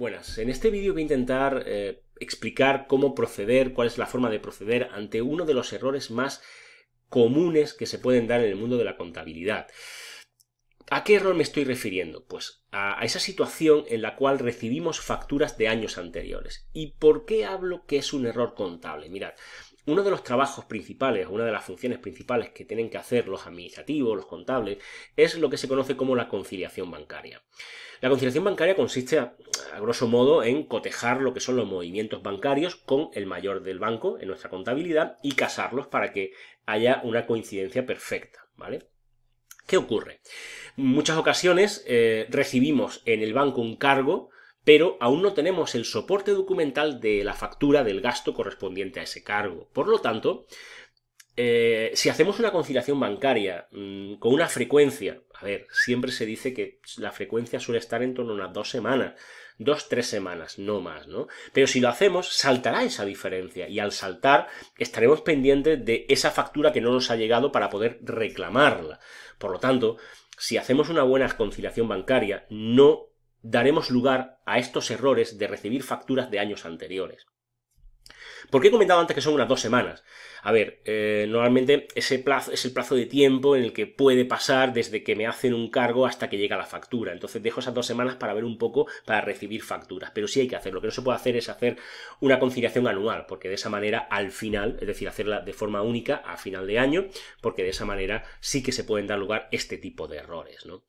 Buenas, en este vídeo voy a intentar eh, explicar cómo proceder, cuál es la forma de proceder ante uno de los errores más comunes que se pueden dar en el mundo de la contabilidad. ¿A qué error me estoy refiriendo? Pues a, esa situación en la cual recibimos facturas de años anteriores. ¿Y por qué hablo que es un error contable? Mirad, uno de los trabajos principales, una de las funciones principales que tienen que hacer los administrativos, los contables, es lo que se conoce como la conciliación bancaria. La conciliación bancaria consiste, a, grosso modo, en cotejar lo que son los movimientos bancarios con el mayor del banco en nuestra contabilidad y casarlos para que haya una coincidencia perfecta, ¿vale? ¿Qué ocurre? En muchas ocasiones eh, recibimos en el banco un cargo pero aún no tenemos el soporte documental de la factura del gasto correspondiente a ese cargo. Por lo tanto, eh, si hacemos una conciliación bancaria mm, con una frecuencia, a ver, siempre se dice que la frecuencia suele estar en torno a unas dos semanas, dos, tres semanas, no más, ¿no? Pero si lo hacemos, saltará esa diferencia y al saltar estaremos pendientes de esa factura que no nos ha llegado para poder reclamarla. Por lo tanto, si hacemos una buena conciliación bancaria, no daremos lugar a estos errores de recibir facturas de años anteriores. ¿Por qué he comentado antes que son unas dos semanas? A ver, eh, normalmente ese plazo es el plazo de tiempo en el que puede pasar desde que me hacen un cargo hasta que llega la factura. Entonces dejo esas dos semanas para ver un poco, para recibir facturas. Pero sí hay que hacer. Lo que no se puede hacer es hacer una conciliación anual, porque de esa manera al final, es decir, hacerla de forma única a final de año, porque de esa manera sí que se pueden dar lugar este tipo de errores, ¿no?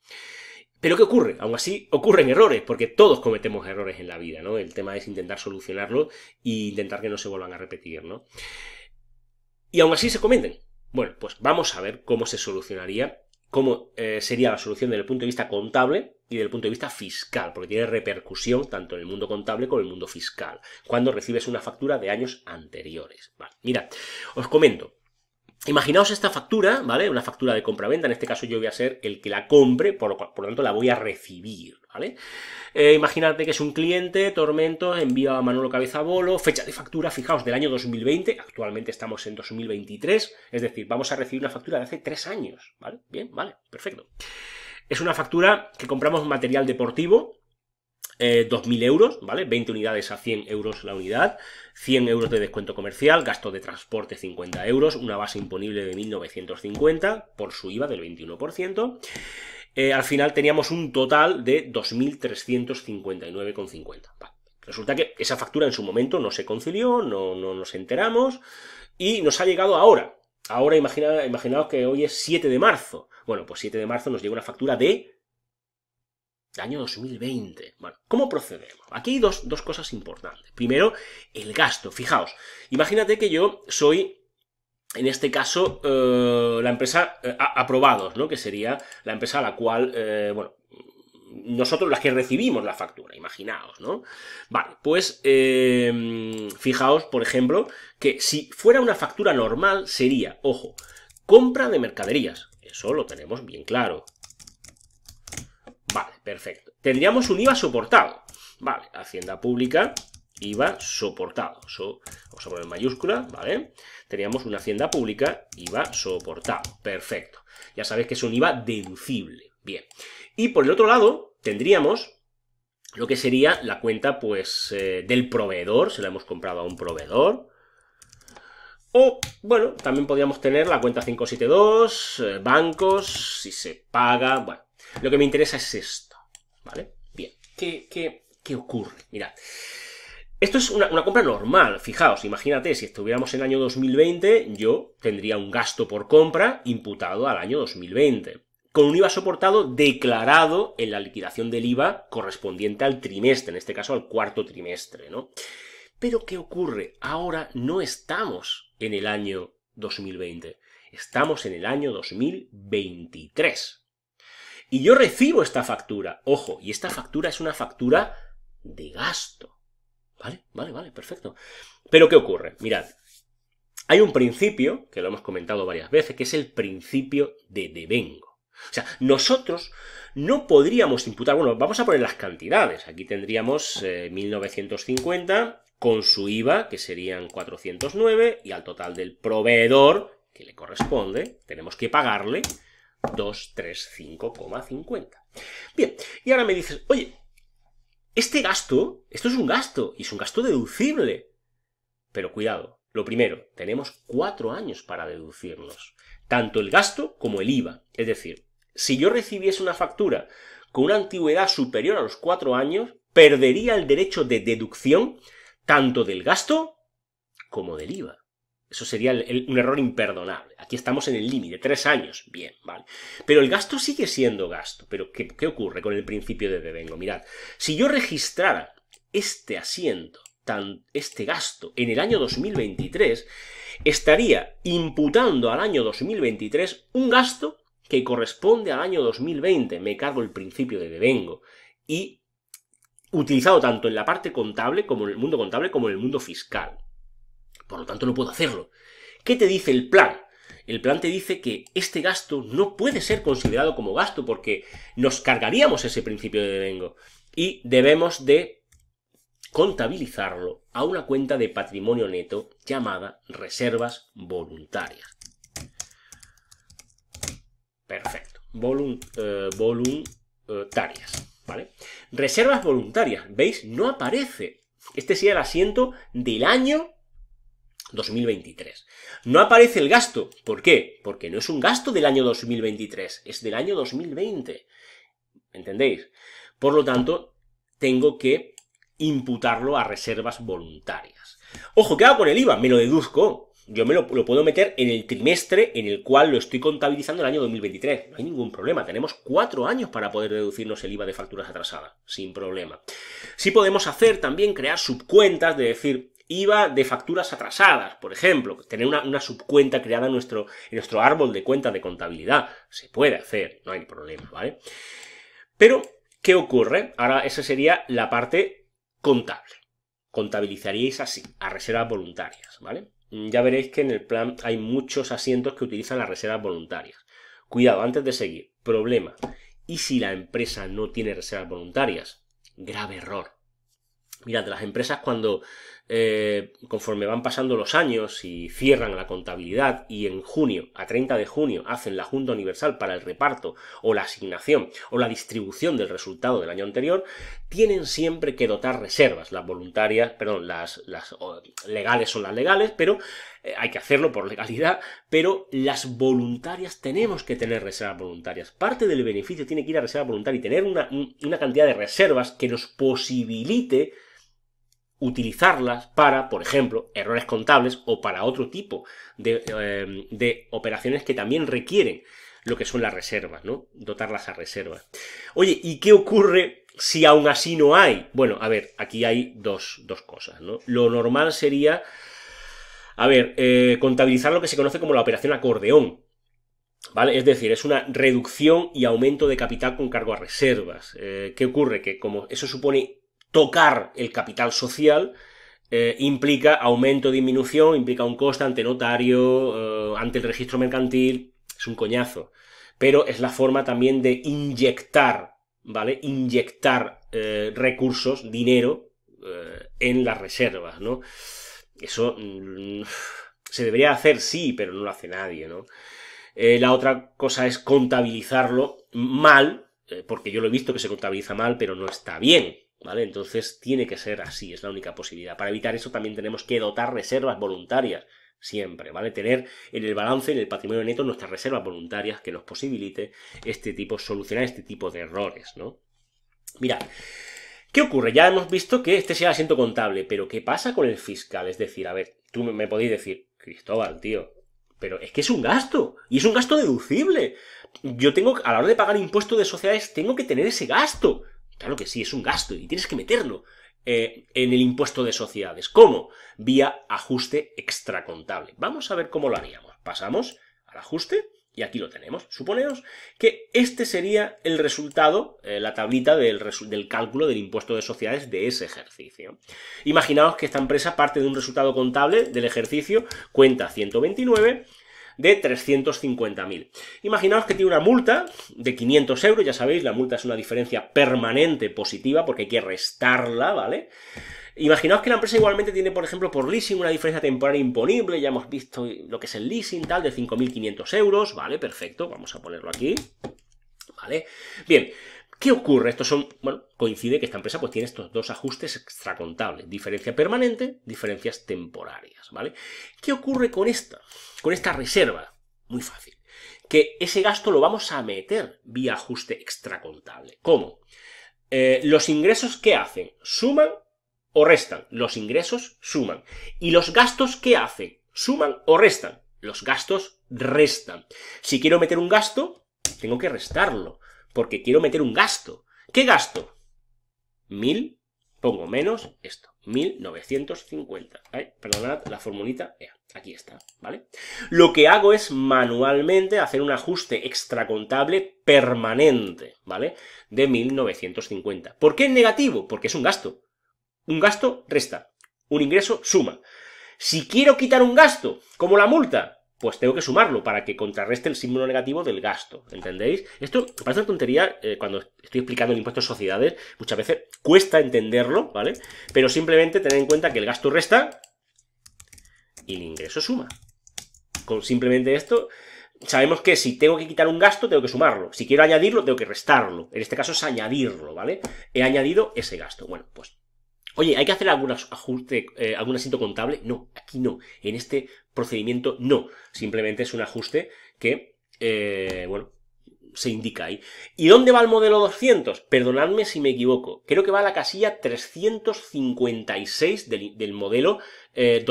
Pero ¿qué ocurre? Aún así ocurren errores, porque todos cometemos errores en la vida, ¿no? El tema es intentar solucionarlo e intentar que no se vuelvan a repetir, ¿no? Y aún así se cometen. Bueno, pues vamos a ver cómo se solucionaría, cómo eh, sería la solución desde el punto de vista contable y desde el punto de vista fiscal, porque tiene repercusión tanto en el mundo contable como en el mundo fiscal, cuando recibes una factura de años anteriores. Vale, mira, os comento. Imaginaos esta factura, ¿vale? Una factura de compra-venta, en este caso yo voy a ser el que la compre, por lo, tanto la voy a recibir, ¿vale? Eh, que es un cliente, tormento, envío a Manolo Cabezabolo, fecha de factura, fijaos, del año 2020, actualmente estamos en 2023, es decir, vamos a recibir una factura de hace tres años, ¿vale? Bien, vale, perfecto. Es una factura que compramos material deportivo, 2.000 eh, euros, ¿vale? 20 unidades a 100 euros la unidad, 100 euros de descuento comercial, gasto de transporte 50 euros, una base imponible de 1.950 por su IVA del 21%. Eh, al final teníamos un total de 2.359,50. Resulta que esa factura en su momento no se concilió, no, nos enteramos y nos ha llegado ahora. Ahora imaginaos que hoy es 7 de marzo. Bueno, pues 7 de marzo nos llega una factura de año 2020. Bueno, ¿cómo procedemos? Aquí hay dos, cosas importantes. Primero, el gasto. Fijaos, imagínate que yo soy en este caso, eh, la empresa eh, aprobados, ¿no? Que sería la empresa a la cual, eh, bueno, nosotros las que recibimos la factura, imaginaos, ¿no? Vale, pues fijaos, por ejemplo, que si fuera una factura normal sería, ojo, compra de mercaderías, eso lo tenemos bien claro. Vale, perfecto. Tendríamos un IVA soportado. Vale, Hacienda Pública, IVA soportado. vamos a poner mayúscula, ¿vale? Teníamos una Hacienda Pública, IVA soportado. Perfecto. Ya sabéis que es un IVA deducible. Bien. Y por el otro lado, tendríamos lo que sería la cuenta, pues, eh, del proveedor. Se la hemos comprado a un proveedor. O, bueno, también podríamos tener la cuenta 572, eh, bancos, si se paga, bueno, lo que me interesa es esto, ¿vale? Bien, ¿qué, qué, qué ocurre? Mirad. Esto es una, compra normal, fijaos, imagínate, si estuviéramos en el año 2020, yo tendría un gasto por compra imputado al año 2020, con un IVA soportado declarado en la liquidación del IVA correspondiente al trimestre, en este caso al cuarto trimestre, ¿no? Pero ¿qué ocurre? Ahora no estamos en el año 2020, estamos en el año 2023. Y yo recibo esta factura. Ojo, y esta factura es una factura de gasto. Vale, vale, vale, perfecto. Pero ¿qué ocurre? Mirad, hay un principio, que lo hemos comentado varias veces, que es el principio de devengo. O sea, nosotros no podríamos imputar, bueno, vamos a poner las cantidades. Aquí tendríamos 1950 eh, con su IVA, que serían 409, y al total del proveedor, que le corresponde, tenemos que pagarle 235,50. Bien, y ahora me dices, oye, este gasto, esto es un gasto, y es un gasto deducible. Pero cuidado, lo primero, tenemos cuatro años para deducirnos, tanto el gasto como el IVA. Es decir, si yo recibiese una factura con una antigüedad superior a los cuatro años, perdería el derecho de deducción tanto del gasto como del IVA. Eso sería un error imperdonable. Aquí estamos en el límite, tres años. Bien, vale. Pero el gasto sigue siendo gasto. Pero ¿qué, ocurre con el principio de devengo? Mirad, si yo registrara este asiento, tan, este gasto, en el año 2023, estaría imputando al año 2023 un gasto que corresponde al año 2020. Me cargo el principio de devengo. Y utilizado tanto en la parte contable como en el mundo contable como en el mundo fiscal por lo tanto no puedo hacerlo. ¿Qué te dice el plan? El plan te dice que este gasto no puede ser considerado como gasto porque nos cargaríamos ese principio de devengo y debemos de contabilizarlo a una cuenta de patrimonio neto llamada reservas voluntarias. Perfecto. Eh, voluntarias. ¿Vale? Reservas voluntarias. ¿Veis? No aparece. Este sería el asiento del año 2023. No aparece el gasto. ¿Por qué? Porque no es un gasto del año 2023, es del año 2020. ¿Entendéis? Por lo tanto, tengo que imputarlo a reservas voluntarias. Ojo, ¿qué hago con el IVA? Me lo deduzco. Yo me lo, puedo meter en el trimestre en el cual lo estoy contabilizando el año 2023. No hay ningún problema. Tenemos cuatro años para poder deducirnos el IVA de facturas atrasadas. Sin problema. Sí podemos hacer también crear subcuentas de decir, IVA de facturas atrasadas, por ejemplo, tener una, subcuenta creada en nuestro, en nuestro árbol de cuentas de contabilidad. Se puede hacer, no hay problema, ¿vale? Pero, ¿qué ocurre? Ahora, esa sería la parte contable. Contabilizaríais así, a reservas voluntarias, ¿vale? Mm, ya veréis que en el plan hay muchos asientos que utilizan las reservas voluntarias. Cuidado, antes de seguir, problema. ¿Y si la empresa no tiene reservas voluntarias? Grave error. Mirad, las empresas cuando eh, conforme van pasando los años y cierran la contabilidad y en junio, a 30 de junio, hacen la Junta Universal para el reparto o la asignación o la distribución del resultado del año anterior, tienen siempre que dotar reservas, las voluntarias, perdón, las, legales son las legales, pero eh, hay que hacerlo por legalidad, pero las voluntarias tenemos que tener reservas voluntarias. Parte del beneficio tiene que ir a reserva voluntaria y tener una cantidad de reservas que nos posibilite utilizarlas para, por ejemplo, errores contables o para otro tipo eh, de, operaciones que también requieren lo que son las reservas, ¿no? Dotarlas a reservas. Oye, ¿y qué ocurre si aún así no hay? Bueno, a ver, aquí hay dos, cosas, ¿no? Lo normal sería, a ver, eh, contabilizar lo que se conoce como la operación acordeón. ¿Vale? Es decir, es una reducción y aumento de capital con cargo a reservas. Eh, ¿Qué ocurre? Que como eso supone tocar el capital social eh, implica aumento, o disminución, implica un coste ante notario, eh, ante el registro mercantil, es un coñazo. Pero es la forma también de inyectar, ¿vale? Inyectar eh, recursos, dinero, en las reservas, ¿no? Eso mm, se debería hacer, sí, pero no lo hace nadie, ¿no? la otra cosa es contabilizarlo mal, porque yo lo he visto que se contabiliza mal, pero no está bien. ¿Vale? Entonces tiene que ser así, es la única posibilidad. Para evitar eso también tenemos que dotar reservas voluntarias, siempre, ¿vale? Tener en el balance, en el patrimonio neto, nuestras reservas voluntarias que nos posibilite este tipo, solucionar este tipo de errores, ¿no? mira ¿qué ocurre? Ya hemos visto que este sea el asiento contable, pero ¿qué pasa con el fiscal? Es decir, a ver, tú me podéis decir, Cristóbal, tío, pero es que es un gasto, y es un gasto deducible. Yo tengo, a la hora de pagar impuestos de sociedades, tengo que tener ese gasto. Claro que sí, es un gasto y tienes que meterlo eh, en el impuesto de sociedades. ¿Cómo? Vía ajuste extracontable. Vamos a ver cómo lo haríamos. Pasamos al ajuste y aquí lo tenemos. Suponeos que este sería el resultado, eh, la tablita del, del, cálculo del impuesto de sociedades de ese ejercicio. Imaginaos que esta empresa parte de un resultado contable del ejercicio, cuenta 129 de 350.000. Imaginaos que tiene una multa de 500 euros, ya sabéis, la multa es una diferencia permanente positiva porque hay que restarla, ¿vale? Imaginaos que la empresa igualmente tiene, por ejemplo, por leasing una diferencia temporal imponible, ya hemos visto lo que es el leasing, tal, de 5.500 euros, ¿vale? Perfecto, vamos a ponerlo aquí, ¿vale? Bien, ¿Qué ocurre? Estos son, bueno, coincide que esta empresa pues tiene estos dos ajustes extracontables, diferencia permanente, diferencias temporarias, ¿vale? ¿Qué ocurre con esta? Con esta reserva. Muy fácil. Que ese gasto lo vamos a meter vía ajuste extracontable. ¿Cómo? Eh, los ingresos que hacen, suman o restan. Los ingresos suman. ¿Y los gastos que hacen? ¿Suman o restan? Los gastos restan. Si quiero meter un gasto, tengo que restarlo porque quiero meter un gasto. ¿Qué gasto? 1000, pongo menos esto, 1950. Ay, perdonad la formulita, aquí está, ¿vale? Lo que hago es manualmente hacer un ajuste extracontable permanente, ¿vale? De 1950. ¿Por qué es negativo? Porque es un gasto. Un gasto resta, un ingreso suma. Si quiero quitar un gasto, como la multa, pues tengo que sumarlo para que contrarreste el símbolo negativo del gasto, ¿entendéis? Esto parece una tontería eh, cuando estoy explicando el impuesto de sociedades, muchas veces cuesta entenderlo, ¿vale? Pero simplemente tener en cuenta que el gasto resta y el ingreso suma. Con simplemente esto, sabemos que si tengo que quitar un gasto, tengo que sumarlo. Si quiero añadirlo, tengo que restarlo. En este caso es añadirlo, ¿vale? He añadido ese gasto. Bueno, pues Oye, ¿hay que hacer algún ajuste, eh, algún asiento contable? No, aquí no. En este procedimiento no. Simplemente es un ajuste que, eh, bueno, se indica ahí. ¿Y dónde va el modelo 200? Perdonadme si me equivoco. Creo que va a la casilla 356 del, del modelo 200. Eh,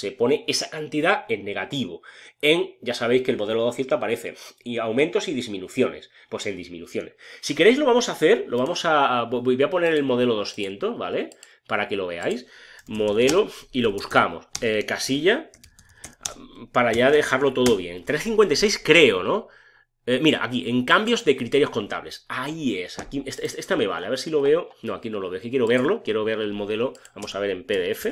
se pone esa cantidad en negativo. En, ya sabéis que el modelo 200 aparece y aumentos y disminuciones. Pues en disminuciones. Si queréis lo vamos a hacer, lo vamos a, voy a poner el modelo 200, ¿vale? Para que lo veáis. Modelo y lo buscamos. Eh, casilla para ya dejarlo todo bien. 356 creo, ¿no? Eh, mira, aquí, en cambios de criterios contables. Ahí es, aquí, esta, me vale. A ver si lo veo. No, aquí no lo veo, aquí quiero verlo. Quiero ver el modelo, vamos a ver en PDF.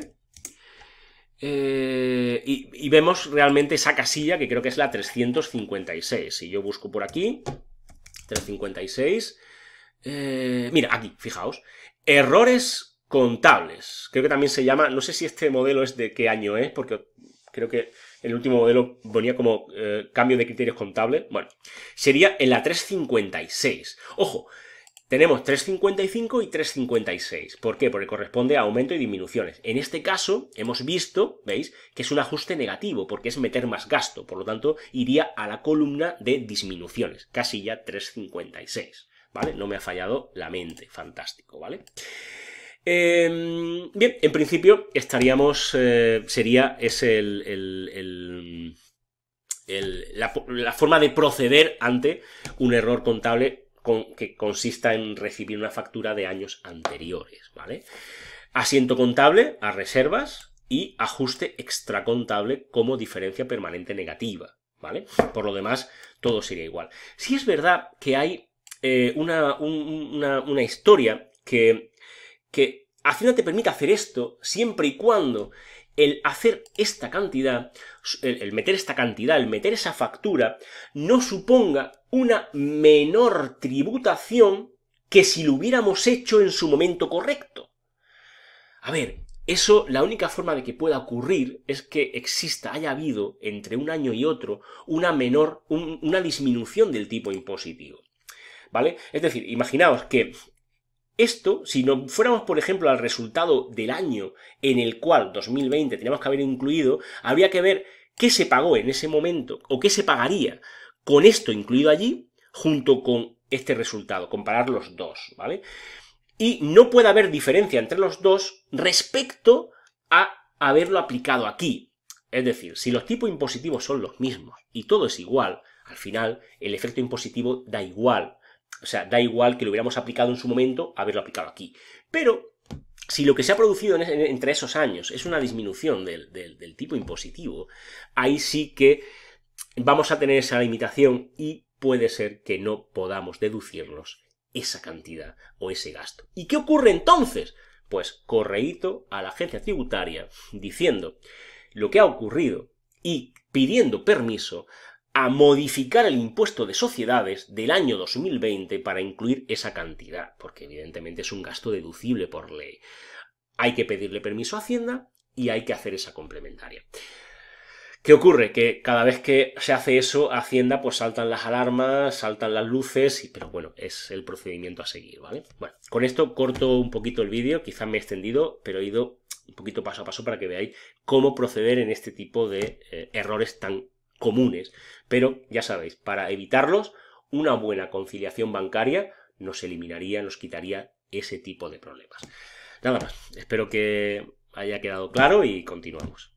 Eh, y, vemos realmente esa casilla que creo que es la 356. Si yo busco por aquí, 356. Eh, mira, aquí, fijaos. Errores contables. Creo que también se llama, no sé si este modelo es de qué año es, porque creo que el último modelo ponía como eh, cambio de criterios contables, Bueno, sería en la 356. Ojo, tenemos 355 y 356. ¿Por qué? Porque corresponde a aumento y disminuciones. En este caso, hemos visto, ¿veis?, que es un ajuste negativo, porque es meter más gasto. Por lo tanto, iría a la columna de disminuciones, casilla 356. ¿Vale? No me ha fallado la mente. Fantástico, ¿vale? vale Em, bien, en principio estaríamos, eh, sería, es el, la, forma de proceder ante un error contable que consista en recibir una factura de años anteriores, ¿vale? Asiento contable a reservas y ajuste extracontable como diferencia permanente negativa, ¿vale? Por lo demás, todo sería igual. Si es verdad que hay eh, una, una, una historia que que Hacienda te permite hacer esto siempre y cuando el hacer esta cantidad, el, meter esta cantidad, el meter esa factura, no suponga una menor tributación que si lo hubiéramos hecho en su momento correcto. A ver, eso la única forma de que pueda ocurrir es que exista, haya habido entre un año y otro una menor, una disminución del tipo impositivo. ¿Vale? Es decir, imaginaos que esto, si no fuéramos, por ejemplo, al resultado del año en el cual 2020 teníamos que haber incluido, habría que ver qué se pagó en ese momento o qué se pagaría con esto incluido allí junto con este resultado, comparar los dos, ¿vale? Y no puede haber diferencia entre los dos respecto a haberlo aplicado aquí. Es decir, si los tipos impositivos son los mismos y todo es igual, al final el efecto impositivo da igual o sea, da igual que lo hubiéramos aplicado en su momento, haberlo aplicado aquí. Pero si lo que se ha producido entre esos años es una disminución del, del, tipo impositivo, ahí sí que vamos a tener esa limitación y puede ser que no podamos deducirnos esa cantidad o ese gasto. ¿Y qué ocurre entonces? Pues correíto a la agencia tributaria diciendo lo que ha ocurrido y pidiendo permiso a modificar el impuesto de sociedades del año 2020 para incluir esa cantidad, porque evidentemente es un gasto deducible por ley. Hay que pedirle permiso a Hacienda y hay que hacer esa complementaria. ¿Qué ocurre? Que cada vez que se hace eso, Hacienda, pues saltan las alarmas, saltan las luces, pero bueno, es el procedimiento a seguir, ¿vale? Bueno, con esto corto un poquito el vídeo, quizás me he extendido, pero he ido un poquito paso a paso para que veáis cómo proceder en este tipo de eh, errores tan comunes. Pero ya sabéis, para evitarlos, una buena conciliación bancaria nos eliminaría, nos quitaría ese tipo de problemas. Nada más, espero que haya quedado claro y continuamos.